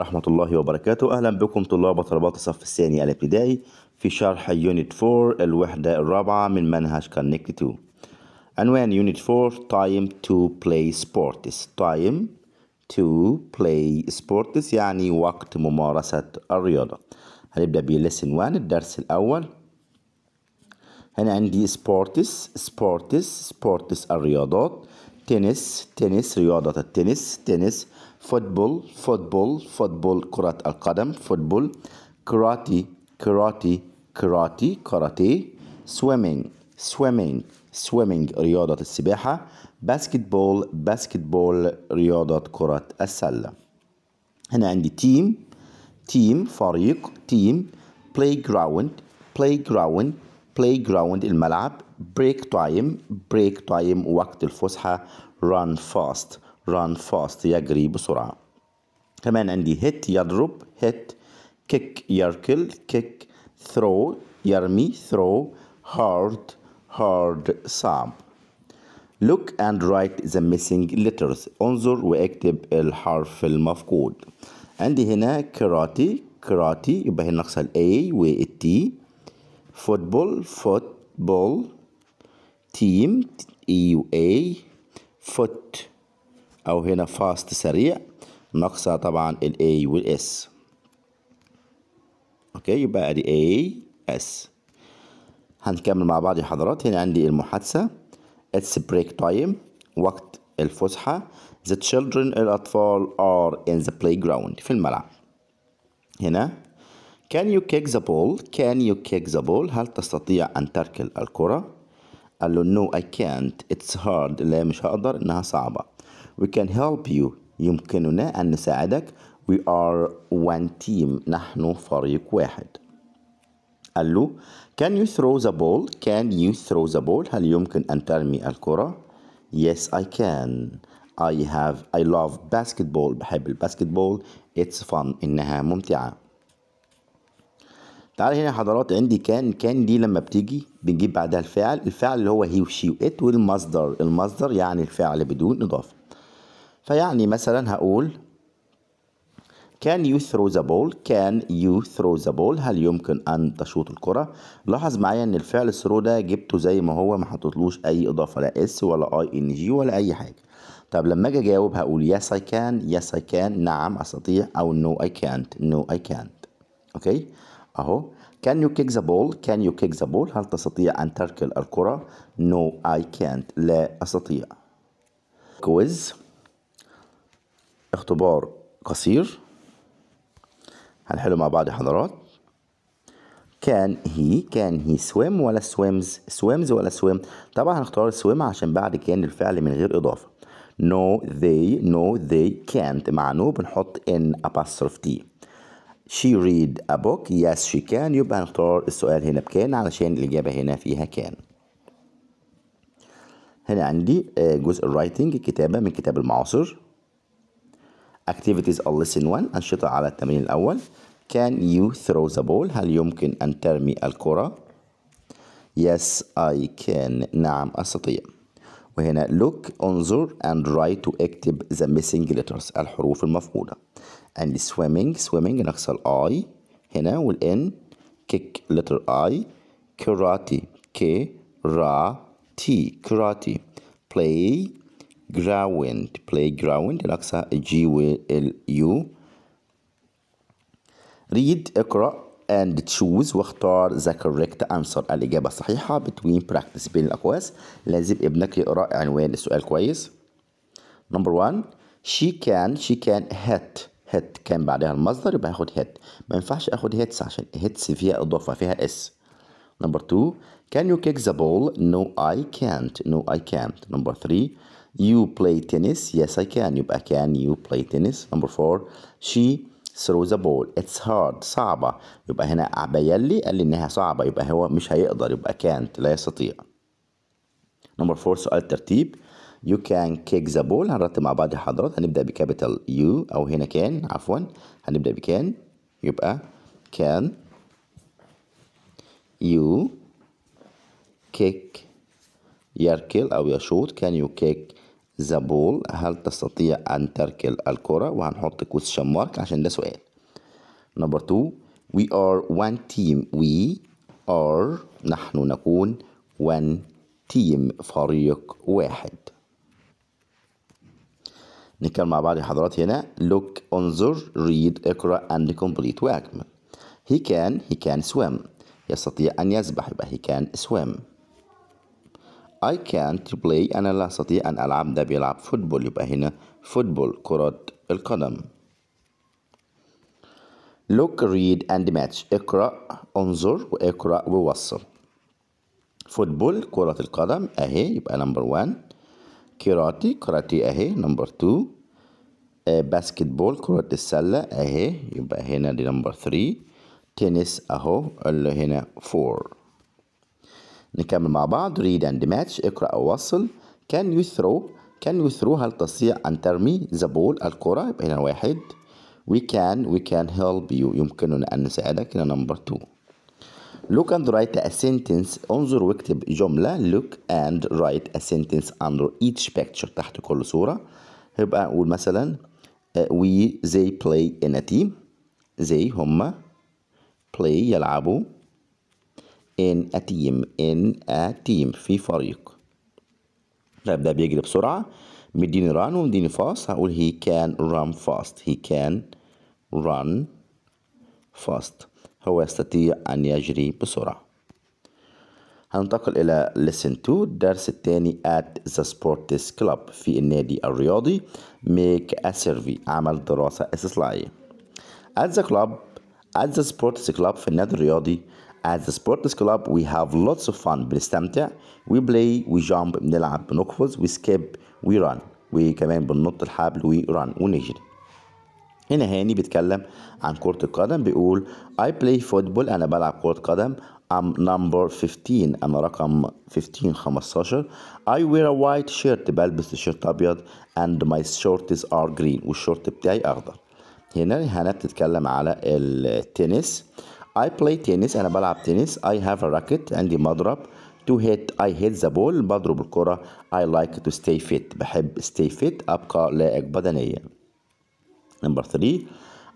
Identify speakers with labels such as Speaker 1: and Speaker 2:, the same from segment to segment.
Speaker 1: ورحمة الله وبركاته أهلا بكم طلاب وطلبات الصف الثاني الابتدائي في شرح يونت 4 الوحدة الرابعة من منهج كونكت 2 عنوان يونت 4 time to play sports time to play sports يعني وقت ممارسة الرياضة هنبدأ بلسن 1 الدرس الأول هنا عندي سبورتس سبورتس سبورتس الرياضات تنس تنس رياضة التنس تنس فوتبول فوتبول فوتبول كرة القدم فوتبول كراتي كراتي كراتي كراتي سويمينج سويمينج سويمينج رياضة السباحة باسكتبول باسكتبول رياضة كرة السلة هنا عندي تيم تيم فريق تيم بلاي جراوند بلاي جراوند بلاي جراوند الملعب بريك تايم بريك تايم وقت الفسحة run fast run fast يجري بسرعة كمان عندي hit يضرب hit kick يركل kick throw يرمي throw hard hard صعب look and write the missing letters انظر واكتب الحرف المفقود عندي هنا كراتي كراتي يبقى هنا نقص الـ A و الـ T football football team E و A foot أو هنا فاست سريع ناقصها طبعا ال A وال S أوكي يبقى أدي A S هنكمل مع بعض يا حضرات هنا عندي المحادثة It's break time وقت الفسحة The children الأطفال are in the playground في الملعب هنا Can you kick the ball? Can you kick the ball? هل تستطيع أن تركل الكرة؟ قال له no I can't it's hard لا مش هقدر إنها صعبة we can help you يمكننا أن نساعدك we are one team نحن فريق واحد قال له can you throw the ball can you throw the ball هل يمكن أن ترمي الكرة yes I can I have I love basketball بحب الباسكتبول it's fun إنها ممتعة تعال هنا حضرات عندي كان كان دي لما بتيجي بنجيب بعدها الفعل الفعل اللي هو هي وشي وات والمصدر المصدر يعني الفعل بدون إضافة فيعني مثلا هقول can you throw the ball can you throw the ball هل يمكن أن تشوط الكرة لاحظ معايا أن الفعل throw ده جبته زي ما هو ما حطيتلوش أي إضافة لا S ولا ING ولا أي حاجة طب لما أجي أجاوب هقول yes I can yes I can نعم أستطيع أو no I can't no I can't أوكي أهو Can you kick the ball? Can you kick the ball? هل تستطيع أن تركل الكرة? No, I can't. لا أستطيع. Quiz. اختبار قصير هنحله مع بعض يا حضرات كان هي كان هي سويم ولا سويمز سويمز ولا سويم طبعا هنختار سويم عشان بعد كان الفعل من غير اضافه نو ذي نو ذي كانت مع نو بنحط ان apostrophe تي she read a book yes she can يبقى هنختار السؤال هنا بكان علشان الإجابة هنا فيها كان هنا عندي آه، جزء الرايتنج كتابة من كتاب المعاصر activities on lesson 1 أنشطة على التمرين الأول can you throw the ball هل يمكن أن ترمي الكرة yes I can نعم أستطيع وهنا look انظر and write to اكتب the missing letters الحروف المفقودة and swimming swimming نقص I هنا N kick letter I karate K ra t karate play جراوند بلاي جراوند الأقصى الجي واليو ريد اقرأ and choose واختار the correct answer الإجابة الصحيحة between practice بين الأقواس لازم ابنك يقرأ عنوان السؤال كويس number one she can she can hit hit كان بعدها المصدر يبقى هاخد hit ما ينفعش اخد hits عشان hits فيها إضافة فيها s number two can you kick the ball no I can't no I can't number three You play tennis. Yes, I can. يبقى can you play tennis. Number four. She throws a ball. It's hard. صعبة. يبقى هنا بين لي قال لي إنها صعبة. يبقى هو مش هيقدر. يبقى can't. لا يستطيع. Number four. سؤال ترتيب. You can kick the ball. هنرتب مع بعض حضرات هنبدأ بكابيتال يو أو هنا كان عفوا. هنبدأ بكان. يبقى can you kick يركل أو يشوط can you kick ذا بول هل تستطيع أن تركل الكرة وهنحط كويشن مارك عشان ده سؤال نمبر 2 we are one team we are نحن نكون one team فريق واحد نتكلم مع بعض يا حضرات هنا look انظر read اقرأ and complete واكمل he can he can swim يستطيع أن يسبح يبقى he can swim I can't play أنا لا أستطيع أن ألعب ده بيلعب فوتبول يبقى هنا فوتبول كرة القدم Look, read and match اقرأ انظر واقرأ ووصل فوتبول كرة القدم أهي يبقى نمبر 1 كراتي كراتي أهي نمبر 2 باسكت بول كرة السلة أهي يبقى هنا دي نمبر 3 تنس أهو اللي هنا 4 نكمل مع بعض read and match اقرأ أو وصل can you throw can you throw هل تستطيع أن ترمي the ball الكرة يبقى هنا واحد we can we can help you يمكننا أن نساعدك هنا نمبر 2 Look and write a sentence انظر واكتب جملة look and write a sentence under each picture تحت كل صورة يبقى أقول مثلا we they play in a team they هما play يلعبوا in a team in a team في فريق طيب ده بيجري بسرعة مديني run ومديني fast هقول he can run fast he can run fast هو يستطيع أن يجري بسرعة هننتقل إلى lesson 2 الدرس الثاني at the sports club في النادي الرياضي make a survey عمل دراسة استطلاعية at the club at the sports club في النادي الرياضي At the Sports Club we have lots of fun بنستمتع we play we jump بنلعب بنقفز we skip we run وكمان بننط الحبل we run ونجري هنا هاني بيتكلم عن كرة القدم بيقول I play football أنا بلعب كرة قدم I'm number 15 أنا رقم 15 15 I wear a white shirt بلبس تيشيرت أبيض and my shorts are green والشورت بتاعي أخضر هنا هنا بتتكلم على التنس I play tennis أنا بلعب تنس I have a racket عندي مضرب to hit I hit the ball بضرب الكرة I like to stay fit بحب stay fit أبقى لائق بدنيا number three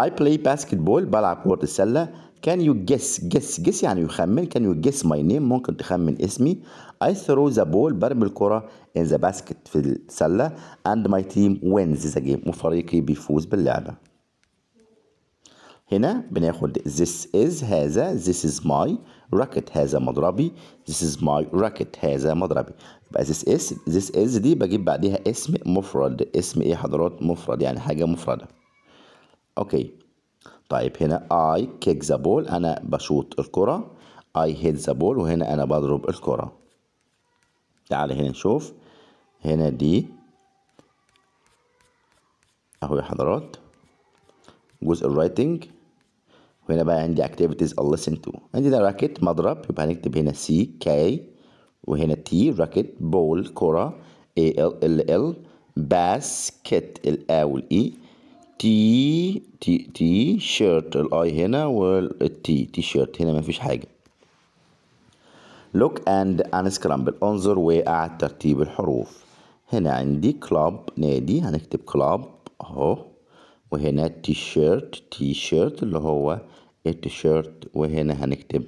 Speaker 1: I play basketball بلعب كرة السلة Can you guess guess guess يعني يخمن Can you guess my name ممكن تخمن اسمي I throw the ball برمي الكرة in the basket في السلة and my team wins the game وفريقي بيفوز باللعبة هنا بناخد this is هذا this is my racket هذا مضربي this is my racket هذا مضربي يبقى this is this is دي بجيب بعديها اسم مفرد اسم ايه حضرات مفرد يعني حاجة مفردة اوكي طيب هنا I kick the ball انا بشوط الكرة I hit the ball وهنا انا بضرب الكرة تعالى هنا نشوف هنا دي اهو يا حضرات جزء الرايتنج وهنا بقى عندي activities I'll listen to ده راكت مضرب يبقى هنكتب هنا سي كاي وهنا تي راكت بول كرة A L L L وال E T تي تي shirt شيرت الأي هنا T تي شيرت هنا مفيش حاجة look and unscramble انظر وأعد ترتيب الحروف هنا عندي club نادي هنكتب club أهو وهنا تي شيرت تي شيرت اللي هو التيشيرت وهنا هنكتب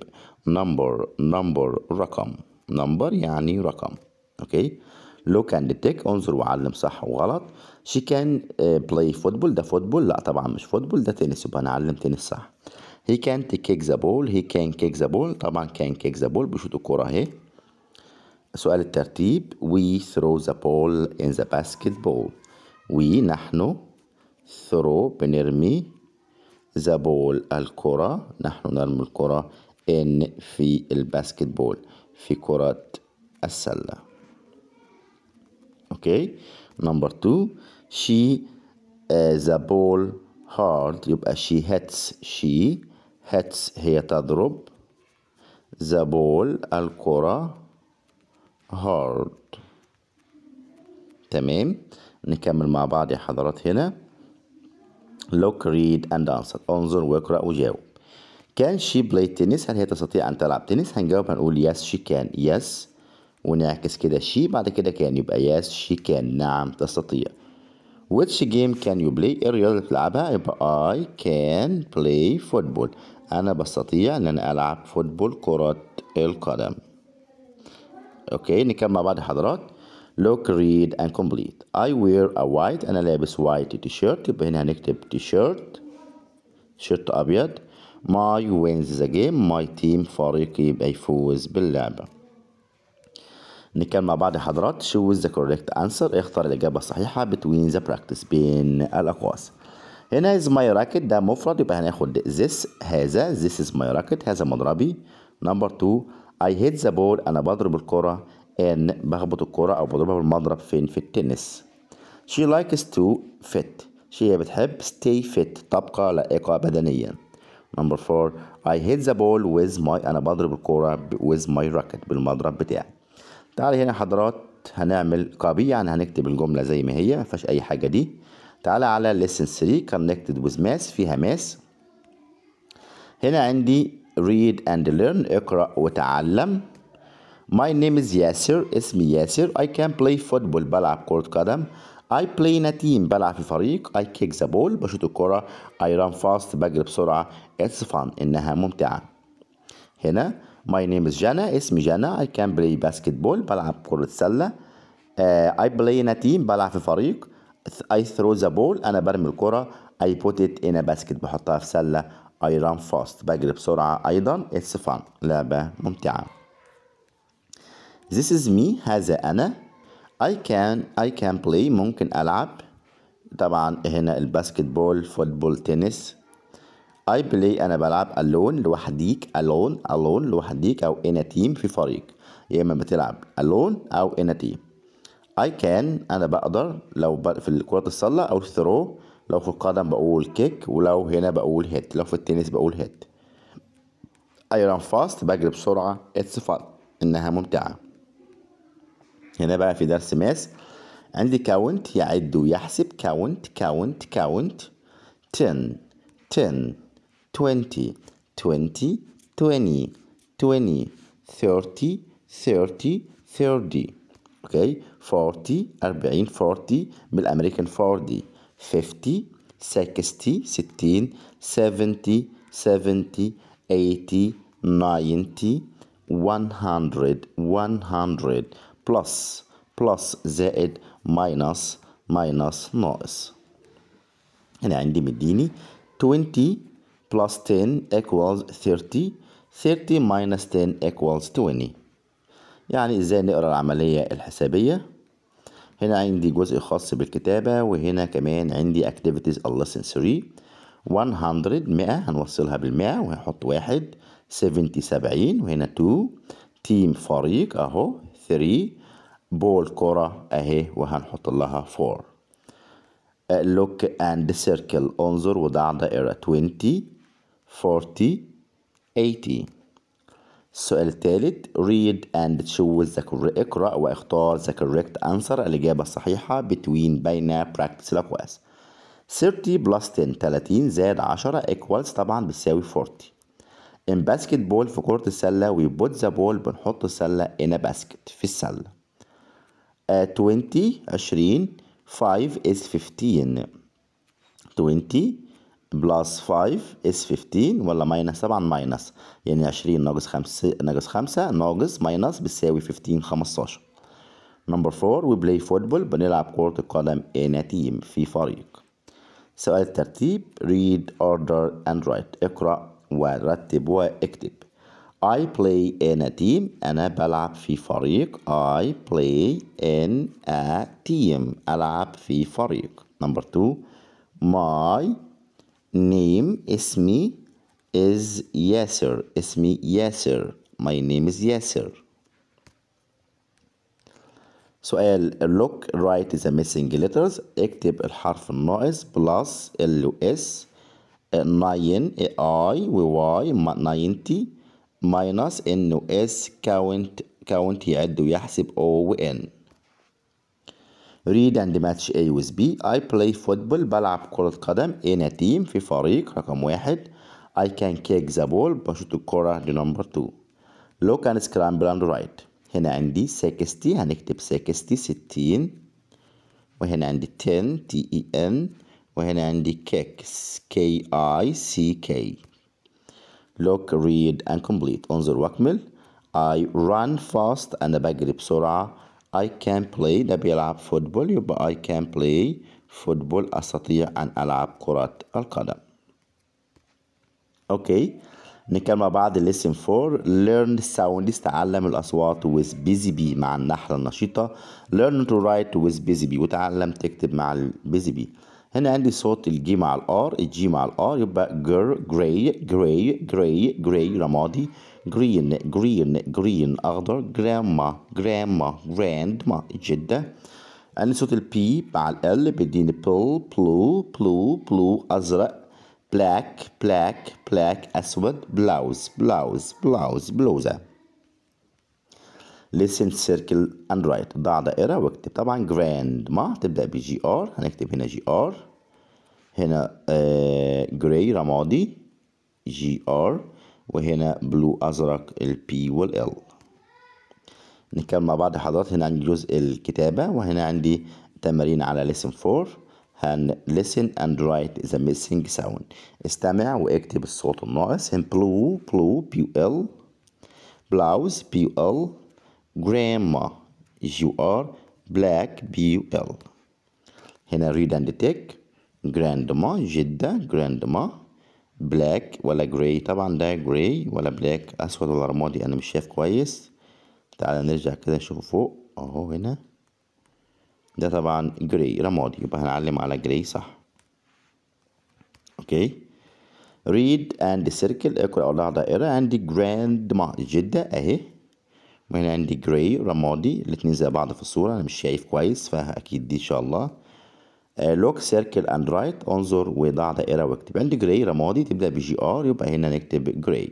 Speaker 1: نمبر نمبر رقم نمبر يعني رقم اوكي لو كان ديتك انظر وعلم صح وغلط شي كان بلاي فوتبول ده فوتبول لا طبعا مش فوتبول ده تنس يبقى انا علم تنس صح هي كان تكيك ذا بول هي كان كيك ذا بول طبعا كان كيك ذا بول بشوط الكوره اهي سؤال الترتيب وي ثرو ذا بول ان ذا باسكت بول وي نحن ثرو بنرمي the ball الكرة نحن نرمي الكرة إن في الباسكت بول في كرة السلة أوكي نمبر two she ذا بول هارد يبقى she hits she hits هي تضرب ذا بول الكرة هارد تمام نكمل مع بعض يا حضرات هنا look read and answer انظر واقرأ وجاوب can she play tennis هل هي تستطيع أن تلعب تنس هنجاوب هنقول yes she can yes ونعكس كده she بعد كده can يبقى yes she can نعم تستطيع which game can you play ايه الرياضة اللي بتلعبها يبقى I can play football أنا بستطيع إن أنا ألعب فوتبول كرة القدم أوكي نكمل مع بعض حضرات look read and complete I wear a white أنا لابس white t-shirt. يبقى هنا هنكتب t-shirt. شيرت أبيض my wins the game my team فريقي بيفوز باللعبة نتكلم مع بعض يا حضرات choose the correct answer اختار الإجابة الصحيحة between the practice بين الأقواس هنا is my racket ده مفرد يبقى هناخد this هذا this is my racket هذا مضربي number two I hit the ball أنا بضرب الكرة ان بخبط الكرة او بضربها بالمضرب فين في التنس she likes to fit she بتحب stay fit تبقى لائقة بدنيا number four I hit the ball with my انا بضرب الكرة with my racket بالمضرب بتاعي تعالي هنا حضرات هنعمل كابي يعني هنكتب الجملة زي ما هي مفيهاش اي حاجة دي تعالى على lesson 3 connected with math فيها math هنا عندي read and learn اقرأ وتعلم My name is ياسر اسمي ياسر I can play football بلعب كرة قدم I play in a team بلعب في فريق I kick the ball بشوط الكرة I run fast بجري بسرعة It's fun إنها ممتعة هنا My name is Jana. اسمي جانا I can play basketball بلعب كرة سلة uh, I play in a team بلعب في فريق I throw the ball أنا برمي الكرة I put it in a basket بحطها في سلة I run fast بجري بسرعة أيضا It's fun لعبة ممتعة This is me هذا أنا I can I can play ممكن ألعب طبعا هنا الباسكت بول فوتبول تنس I play أنا بلعب alone لوحديك alone alone لوحديك أو in a team في فريق يا إما بتلعب alone أو in a team I can أنا بقدر لو في كرة السلة أو الثرو لو في القدم بقول كيك ولو هنا بقول هيت لو في التنس بقول هيت I run fast بجري بسرعة it's fun إنها ممتعة هنا بقى في درس ماس عندي كاونت يعد ويحسب كاونت كاونت كاونت 10 10 20 20 20 20 30 30 30 اوكي 40 40 40 بالامريكان 40 50 60 60 70 70 80 90 100 100 بلس بلس زائد ماينس ماينس ناقص هنا عندي مديني 20 بلس 10 equals 30 30 ماينس 10 equals 20 يعني ازاي نقرا العملية الحسابية هنا عندي جزء خاص بالكتابة وهنا كمان عندي activities of lesson 3 100 100 هنوصلها بال100 وهنحط واحد 70 70 وهنا 2 تيم فريق اهو 3 بول كرة اهي وهنحط لها 4 لوك اند سيركل انظر وضع دائرة 20 40 80 السؤال الثالث read and choose the correct اقرأ واختار the correct answer الإجابة الصحيحة between بين practice الأقواس 30 plus 10 30 زائد 10 equals طبعا بتساوي 40 in basketball في كرة السلة we put the ball بنحط السلة in a basket في السلة uh, 20 20 5 is 15 20 plus 5 is 15 ولا ماينس طبعا ماينس يعني 20 ناقص 5 ناقص 5 ناقص ماينس بتساوي 15 15 نمبر 4 we play football بنلعب كرة القدم in a team في فريق سؤال الترتيب read order and write اقرأ ورتب واكتب I play in a team أنا بلعب في فريق I play in a team ألعب في فريق number two my name اسمي is Yasser اسمي Yasser my name is Yasser سؤال look write the missing letters اكتب الحرف الناقص plus L s 9 اي وواي 90 ماينس ان واس كاونت كاونت يعد ويحسب او n read and match A with B I play football بلعب كرة قدم in a team في فريق رقم واحد I can kick the ball بشوط الكرة دي نمبر 2 look and scramble and write هنا عندي 60 هنكتب 60 60 وهنا عندي 10 T E N وهنا عندي كيكس كي اي سي كي look read and complete انظر واكمل I run fast أنا بجري بسرعة I can play ده بيلعب فوتبول يبقى I can play فوتبول أستطيع أن ألعب كرة القدم أوكي نكمل مع بعض lesson 4 learn sounds تعلم الأصوات with busy bee مع النحلة النشيطة learn to write with busy bee وتعلم تكتب مع البيزي بي هنا عندي صوت الجي مع الار الجي مع الار يبقى جر جراي جراي جراي جراي رمادي جرين جرين جرين اخضر جراما جراما جراندما جده عندي صوت البي مع ال بيديني بل بلو بلو بلو ازرق بلاك بلاك بلاك اسود بلاوز بلاوز بلاوز بلوزه listen circle and write ضع دائرة واكتب طبعا grand ما تبدأ ب ار هنكتب هنا جي ار هنا جراي آه، رمادي جي ار وهنا بلو أزرق البي والال نكمل مع بعض حضرات هنا عندي جزء الكتابة وهنا عندي تمارين على lesson 4 هن listen and write the missing sound استمع واكتب الصوت الناقص هن blue blue بي l blouse بي l grandma you are black B U L هنا read and take grandma جدة grandma black ولا gray طبعا ده gray ولا black أسود ولا رمادي أنا مش شايف كويس تعالى نرجع كده نشوفه فوق أهو هنا ده طبعا gray رمادي يبقى هنعلم على gray صح أوكي read and circle اقرأ أوضاع دائرة and grandma جدة أهي وهنا عندي جراي رمادي الاتنين زي بعض في الصورة أنا مش شايف كويس فأكيد دي إن شاء الله لوك سيركل أند رايت انظر وضع دائرة واكتب عندي جراي رمادي تبدأ بجي آر يبقى هنا نكتب جراي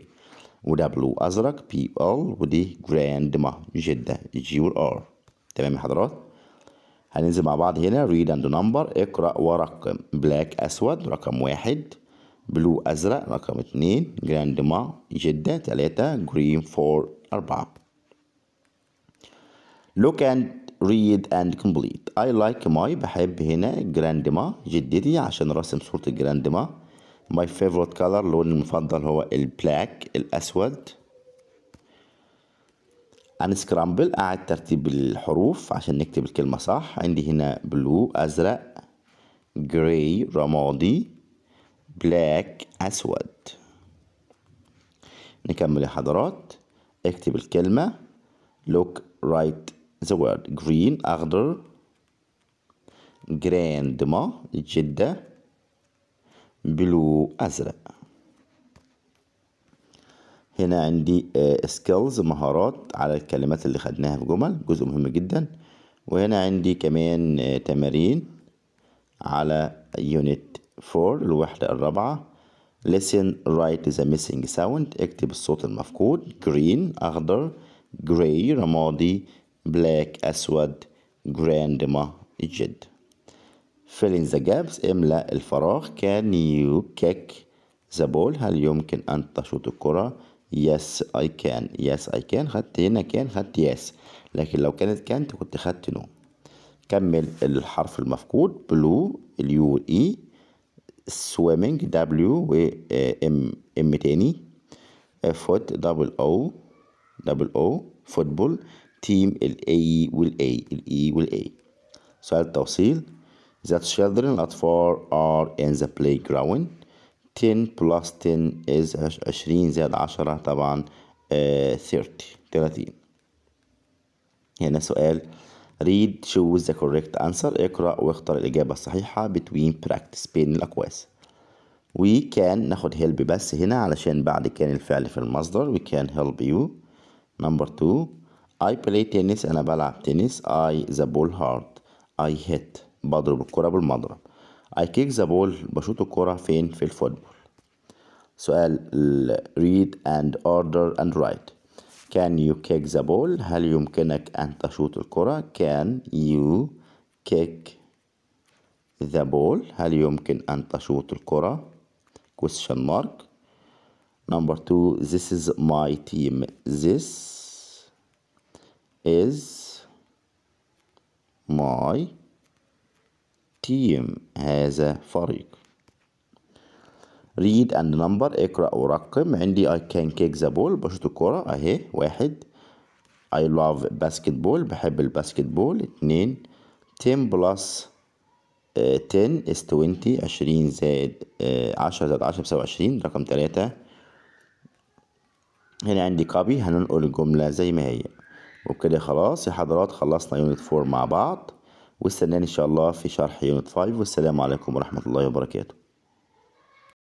Speaker 1: بلو أزرق بي ال ودي جراند ما جدة جي ار تمام يا حضرات هننزل مع بعض هنا ريد أند نمبر اقرأ ورقم بلاك أسود رقم واحد بلو أزرق رقم اتنين جراند ما جدة تلاتة جرين فور أربعة look and read and complete I like my بحب هنا جراندما جدتي عشان رسم صورة جراندما my favorite color لون المفضل هو البلاك الأسود انسكرامبل أعد ترتيب الحروف عشان نكتب الكلمة صح عندي هنا بلو أزرق جراي رمادي بلاك أسود نكمل يا حضرات اكتب الكلمة look right the word green أخضر grandma جدة blue أزرق هنا عندي سكيلز آه، مهارات على الكلمات اللي خدناها في جمل جزء مهم جدا وهنا عندي كمان آه، تمارين على يونت 4 الوحدة الرابعة listen write the missing sound اكتب الصوت المفقود green أخضر gray رمادي بلاك أسود جراندما جد fill in the gaps املأ الفراغ can you kick the ball هل يمكن أن تشوط الكرة yes I can yes I can خدت هنا كان خدت yes لكن لو كانت كانت كنت خدت نو كمل الحرف المفقود بلو اليو اي سويمنج دبليو و ام آه، ام تاني فوت دبل او دبل او فوتبول تيم الأي والأي والـ والأي سؤال التوصيل The children الأطفال are in the playground 10 plus 10 is 20 زائد 10 طبعا uh, 30 30 هنا سؤال read choose the correct answer اقرأ واختر الإجابة الصحيحة between practice بين الأقواس we can ناخد help بس هنا علشان بعد كان الفعل في المصدر we can help you number 2 I play tennis أنا بلعب تنس I the ball hard I hit بضرب الكرة بالمضرب I kick the ball بشوط الكرة فين في الفوتبول سؤال read and order and write can you kick the ball هل يمكنك أن تشوط الكرة can you kick the ball هل يمكن أن تشوط الكرة question mark number two this is my team this is my team هذا فريق read and number اقرأ ورقم عندي I can kick the ball بشوط الكرة اهي واحد I love basketball بحب الباسكتبول اتنين 10 plus 10 آه، is 20 20 زائد 10 آه، زائد 10 بيساوي 20 رقم 3 هنا عندي copy هننقل الجملة زي ما هي وبكده خلاص يا حضرات خلصنا يونت 4 مع بعض واستناني ان شاء الله في شرح يونت 5 والسلام عليكم ورحمة الله وبركاته